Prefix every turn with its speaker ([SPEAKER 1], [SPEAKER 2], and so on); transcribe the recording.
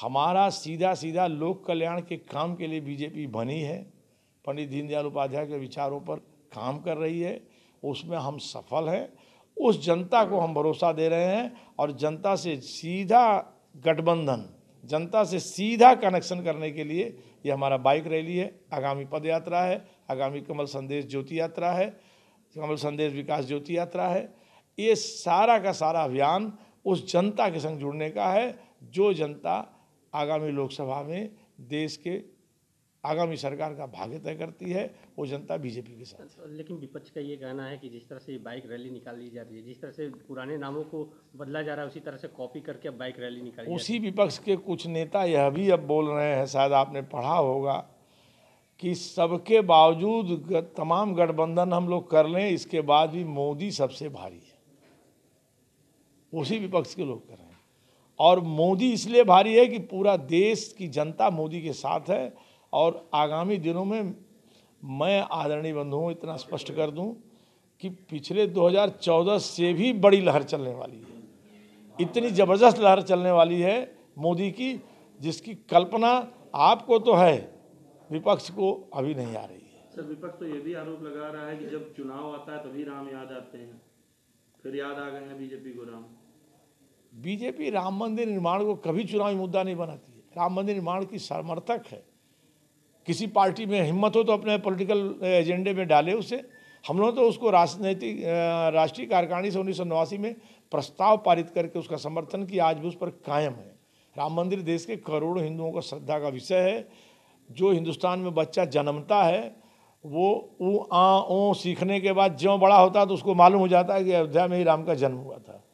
[SPEAKER 1] हमारा सीधा सीधा लोक कल्याण के काम के लिए बीजेपी बनी है पंडित दीनदयाल उपाध्याय के विचारों पर काम कर रही है उसमें हम सफल हैं उस जनता को हम भरोसा दे रहे हैं और जनता से सीधा गठबंधन जनता से सीधा कनेक्शन करने के लिए ये हमारा बाइक रैली है आगामी पद यात्रा है आगामी कमल संदेश ज्योति यात्रा है कमल संदेश विकास ज्योति यात्रा है ये सारा का सारा अभियान उस जनता के संग जुड़ने का है जो जनता आगामी लोकसभा में देश के आगामी सरकार का भाग्य तय करती है वो जनता बीजेपी के साथ अच्छा,
[SPEAKER 2] लेकिन विपक्ष का ये कहना है कि जिस तरह से बाइक रैली ली जा रही है जिस तरह से पुराने नामों को बदला जा रहा है उसी तरह से कॉपी करके अब बाइक रैली निकाल उसी
[SPEAKER 1] विपक्ष के कुछ नेता यह भी अब बोल रहे हैं शायद आपने पढ़ा होगा कि सबके बावजूद तमाम गठबंधन हम लोग कर लें इसके बाद भी मोदी सबसे भारी है उसी विपक्ष के लोग कर रहे हैं और मोदी इसलिए भारी है कि पूरा देश की जनता मोदी के साथ है और आगामी दिनों में मैं आदरणीय बंधुओं इतना स्पष्ट कर दूं कि पिछले 2014 से भी बड़ी लहर चलने वाली है इतनी ज़बरदस्त लहर चलने वाली है मोदी की जिसकी कल्पना आपको तो है विपक्ष को अभी नहीं आ रही है सर विपक्ष तो ये भी आरोप लगा रहा है कि जब चुनाव आता है तभी राम याद आते हैं फिर याद आ गए हैं बीजेपी को राम बीजेपी राम मंदिर निर्माण को कभी चुनावी मुद्दा नहीं बनाती है राम मंदिर निर्माण की समर्थक है किसी पार्टी में हिम्मत हो तो अपने पॉलिटिकल एजेंडे में डाले उसे हम लोग तो उसको राजनीतिक राष्ट्रीय कार्यकारिणी से उन्नीस में प्रस्ताव पारित करके उसका समर्थन किया आज भी उस पर कायम है राम मंदिर देश के करोड़ों हिंदुओं का श्रद्धा का विषय है जो हिंदुस्तान में बच्चा जन्मता है वो ऊ आ ओ सीखने के बाद ज्यों बड़ा होता है तो उसको मालूम हो जाता है कि अयोध्या में ही राम का जन्म हुआ था